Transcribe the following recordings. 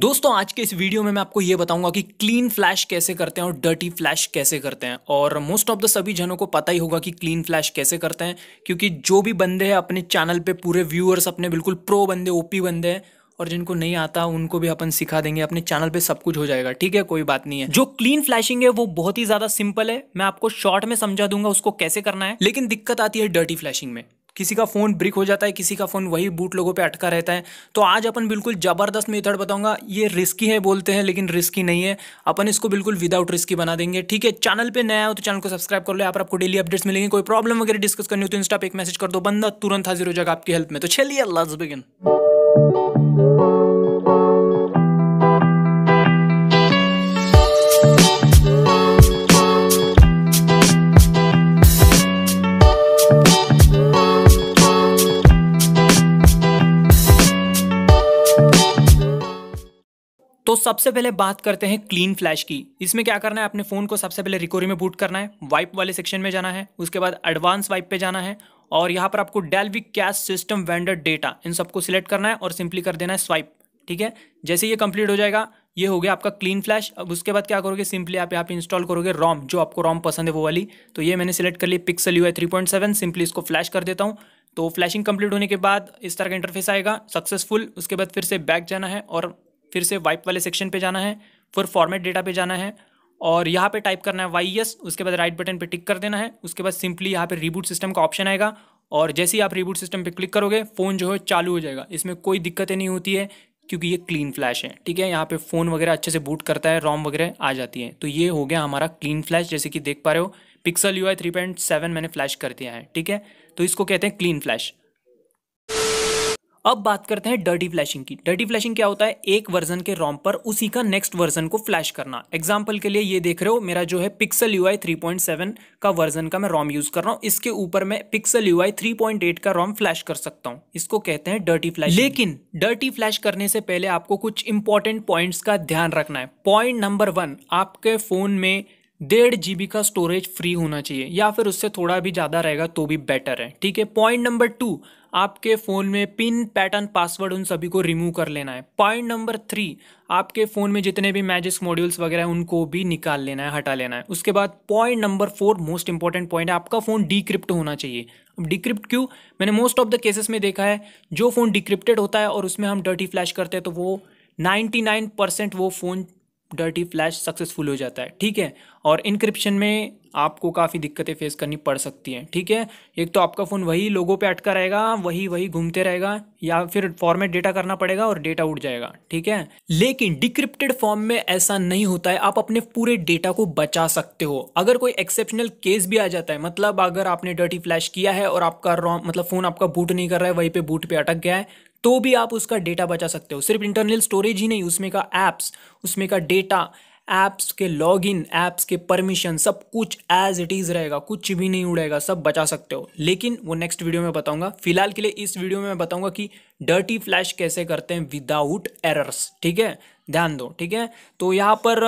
दोस्तों आज के इस वीडियो में मैं आपको ये बताऊंगा कि क्लीन फ्लैश कैसे करते हैं और डर्टी फ्लैश कैसे करते हैं और मोस्ट ऑफ द सभी जनों को पता ही होगा कि क्लीन फ्लैश कैसे करते हैं क्योंकि जो भी बंदे हैं अपने चैनल पे पूरे व्यूअर्स अपने बिल्कुल प्रो बंदे ओपी बंदे हैं और जिनको नहीं आता उनको भी अपन सिखा देंगे अपने चैनल पे सब कुछ हो जाएगा ठीक है कोई बात नहीं है जो क्लीन फ्लैशिंग है वो बहुत ही ज्यादा सिंपल है मैं आपको शॉर्ट में समझा दूंगा उसको कैसे करना है लेकिन दिक्कत आती है डर्टी फ्लैशिंग में किसी का फ़ोन ब्रिक हो जाता है किसी का फ़ोन वही बूट लोगों पे अटका रहता है तो आज अपन बिल्कुल ज़बरदस्त मेथड बताऊंगा ये रिस्की है बोलते हैं लेकिन रिस्की नहीं है अपन इसको बिल्कुल विदाउट रिस्की बना देंगे ठीक है चैनल पर नया हो तो चैनल को सब्सक्राइब कर लो आप आपको डेली अपडेट्स मिलेंगे कोई प्रॉब्लम वगैरह डिस्कस करनी हो तो इंस्टा पे एक मैसेज कर दो बंदा तुरंत हाजिर हो जाएगा आपकी हेल्प में तो चलिए अल्लाह बिगिन तो सबसे पहले बात करते हैं क्लीन फ्लैश की इसमें क्या करना है अपने फ़ोन को सबसे पहले रिकोरी में बूट करना है वाइप वाले सेक्शन में जाना है उसके बाद एडवांस वाइप पे जाना है और यहाँ पर आपको Dalvik cache system vendor data इन सबको सिलेक्ट करना है और सिंपली कर देना है स्वाइप ठीक है जैसे ये कंप्लीट हो जाएगा ये हो गया आपका क्लीन फ्लैश अब उसके बाद क्या करोगे सिंपली आप यहाँ पे इंस्टॉल करोगे रॉम जो आपको रॉम पसंद है वो वाली तो ये मैंने सिलेक्ट कर ली पिक्सल यू है थ्री पॉइंट सेवन सिंपली इसको फ्लैश कर देता हूँ तो फ्लैशिंग कंप्लीट होने के बाद इस तरह का इंटरफेस आएगा सक्सेसफुल उसके बाद फिर से बैक जाना है और फिर से वाइप वाले सेक्शन पे जाना है फिर फॉर्मेट डेटा पे जाना है और यहाँ पे टाइप करना है वाई एस e उसके बाद राइट बटन पे टिक कर देना है उसके बाद सिंपली यहाँ पे रिबूट सिस्टम का ऑप्शन आएगा और जैसे ही आप रिबूट सिस्टम पे क्लिक करोगे फ़ोन जो है चालू हो जाएगा इसमें कोई दिक्कतें नहीं होती है क्योंकि ये क्लीन फ्लैश है ठीक है यहाँ पे फ़ोन वगैरह अच्छे से बूट करता है रॉम वगैरह आ जाती है तो ये हो गया हमारा क्लीन फ्लैश जैसे कि देख पा रहे हो pixel U I three point seven मैंने फ्लैश कर दिया है ठीक है तो इसको कहते हैं क्लीन फ्लैश अब बात करते हैं डर्टी फ्लैशिंग की डर्टी फ्लैशिंग क्या होता है एक वर्जन के रॉम पर उसी का नेक्स्ट वर्जन को फ्लैश करना एग्जाम्पल के लिए ये देख रहे हो मेरा जो है पिक्सल यू आई का वर्जन का मैं रॉम यूज कर रहा हूँ इसके ऊपर मैं पिक्सल यू आई का रॉम फ्लैश कर सकता हूँ इसको कहते हैं डर्टी फ्लैश लेकिन डर्टी फ्लैश करने से पहले आपको कुछ इंपॉर्टेंट पॉइंट्स का ध्यान रखना है पॉइंट नंबर वन आपके फोन में डेढ़ जी का स्टोरेज फ्री होना चाहिए या फिर उससे थोड़ा भी ज़्यादा रहेगा तो भी बेटर है ठीक है पॉइंट नंबर टू आपके फ़ोन में पिन पैटर्न पासवर्ड उन सभी को रिमूव कर लेना है पॉइंट नंबर थ्री आपके फ़ोन में जितने भी मैजिक्स मॉड्यूल्स वगैरह हैं उनको भी निकाल लेना है हटा लेना है उसके बाद point number four most important point है आपका फ़ोन डिक्रिप्ट होना चाहिए अब डिक्रिप्ट क्यों मैंने मोस्ट ऑफ द केसेस में देखा है जो फ़ोन डिक्रिप्टेड होता है और उसमें हम डर्टी फ्लैश करते हैं तो वो 99% वो फ़ोन डर्टी फ्लैश सक्सेसफुल हो जाता है ठीक है और इनक्रिप्शन में आपको काफ़ी दिक्कतें फेस करनी पड़ सकती हैं ठीक है एक तो आपका फ़ोन वही लोगों पे अटका रहेगा वही वही घूमते रहेगा या फिर फॉर्मेट डेटा करना पड़ेगा और डेटा उठ जाएगा ठीक है लेकिन डिक्रिप्टेड फॉर्म में ऐसा नहीं होता है आप अपने पूरे डेटा को बचा सकते हो अगर कोई एक्सेप्शनल केस भी आ जाता है मतलब अगर आपने डर्टी फ्लैश किया है और आपका रॉम मतलब फ़ोन आपका बूट नहीं कर रहा है वहीं पर बूट पर अटक गया है तो भी आप उसका डेटा बचा सकते हो सिर्फ इंटरनल स्टोरेज ही नहीं उसमें का ऐप्स उसमें का डेटा ऐप्स के लॉग इन ऐप्स के परमिशन सब कुछ एज इट इज़ रहेगा कुछ भी नहीं उड़ेगा सब बचा सकते हो लेकिन वो नेक्स्ट वीडियो में बताऊंगा फिलहाल के लिए इस वीडियो में मैं बताऊंगा कि डर्टी फ्लैश कैसे करते हैं विदाउट एरर्स ठीक है ध्यान दो ठीक है तो यहाँ पर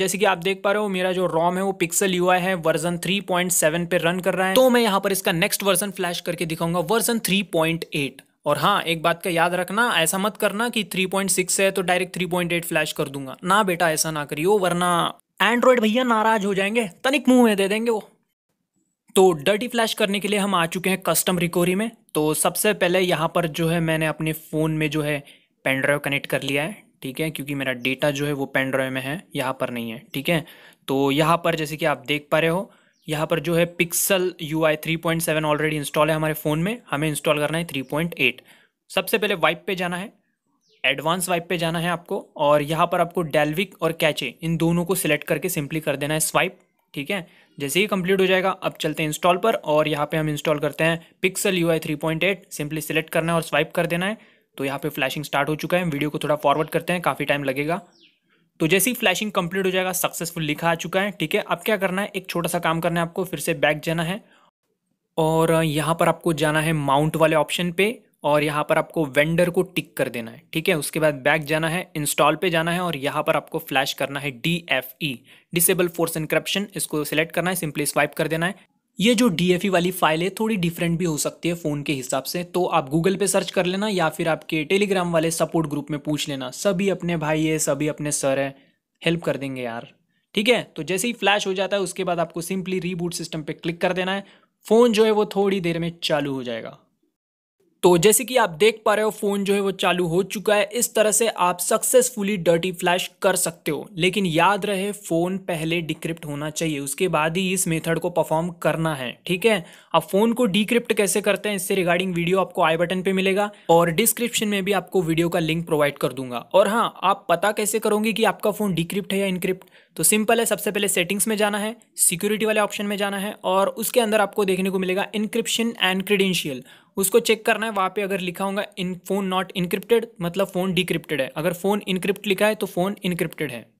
जैसे कि आप देख पा रहे हो मेरा जो रॉम है वो पिक्सल यू है वर्जन 3.7 पे रन कर रहा है तो मैं यहाँ पर इसका नेक्स्ट वर्जन फ्लैश करके दिखाऊंगा वर्जन 3.8 और हाँ एक बात का याद रखना ऐसा मत करना कि 3.6 है तो डायरेक्ट 3.8 फ्लैश कर दूंगा ना बेटा ऐसा ना करियो वरना एंड्रॉयड भैया नाराज हो जाएंगे तनिक मुंह में दे देंगे वो तो डर्टी फ्लैश करने के लिए हम आ चुके हैं कस्टम रिकवरी में तो सबसे पहले यहाँ पर जो है मैंने अपने फ़ोन में जो है पेन ड्राइव कनेक्ट कर लिया है ठीक है क्योंकि मेरा डेटा जो है वो पेन ड्राइव में है यहाँ पर नहीं है ठीक है तो यहाँ पर जैसे कि आप देख पा रहे हो यहाँ पर जो है pixel U I three point seven already install है हमारे फ़ोन में हमें इंस्टॉल करना है थ्री पॉइंट एट सबसे पहले वाइप पे जाना है एडवांस वाइप पे जाना है आपको और यहाँ पर आपको डेल्विक और कैचे इन दोनों को सिलेक्ट करके सिंपली कर देना है स्वाइप ठीक है जैसे ही कंप्लीट हो जाएगा अब चलते हैं इंस्टॉल पर और यहाँ पे हम इंस्टॉल करते हैं pixel U I three point eight simply select करना है और स्वाइप कर देना है तो यहाँ पे फ्लैशिंग स्टार्ट हो चुका है वीडियो को थोड़ा फॉरवर्ड करते हैं काफ़ी टाइम लगेगा तो जैसे ही फ्लैशिंग कंप्लीट हो जाएगा सक्सेसफुल लिखा आ चुका है ठीक है अब क्या करना है एक छोटा सा काम करना है आपको फिर से बैक जाना है और यहाँ पर आपको जाना है माउंट वाले ऑप्शन पे और यहाँ पर आपको वेंडर को टिक कर देना है ठीक है उसके बाद बैक जाना है इंस्टॉल पे जाना है और यहाँ पर आपको फ्लैश करना है D F E disable force encryption इसको सिलेक्ट करना है सिंपली स्वाइप कर देना है ये जो डी e वाली फाइल है थोड़ी डिफरेंट भी हो सकती है फ़ोन के हिसाब से तो आप गूगल पे सर्च कर लेना या फिर आपके टेलीग्राम वाले सपोर्ट ग्रुप में पूछ लेना सभी अपने भाई है सभी अपने सर है हेल्प कर देंगे यार ठीक है तो जैसे ही फ्लैश हो जाता है उसके बाद आपको सिंपली रीबूट सिस्टम पे क्लिक कर देना है फ़ोन जो है वो थोड़ी देर में चालू हो जाएगा तो जैसे कि आप देख पा रहे हो फ़ोन जो है वो चालू हो चुका है इस तरह से आप सक्सेसफुली डर्टी फ्लैश कर सकते हो लेकिन याद रहे फ़ोन पहले डिक्रिप्ट होना चाहिए उसके बाद ही इस मेथड को परफॉर्म करना है ठीक है अब फ़ोन को डिक्रिप्ट कैसे करते हैं इससे रिगार्डिंग वीडियो आपको आई बटन पर मिलेगा और डिस्क्रिप्शन में भी आपको वीडियो का लिंक प्रोवाइड कर दूंगा और हाँ आप पता कैसे करोगे कि आपका फ़ोन डिक्रिप्ट है या इनक्रिप्ट तो सिंपल है सबसे पहले सेटिंग्स में जाना है सिक्योरिटी वाले ऑप्शन में जाना है और उसके अंदर आपको देखने को मिलेगा इंक्रिप्शन एंड क्रीडेंशियल उसको चेक करना है वहाँ पे अगर लिखा होगा इन फ़ोन नॉट इंक्रिप्टेड मतलब फ़ोन डिक्रिप्टेड है अगर फ़ोन इनक्रिप्ट लिखा है तो फ़ोन इनक्रिप्टेड है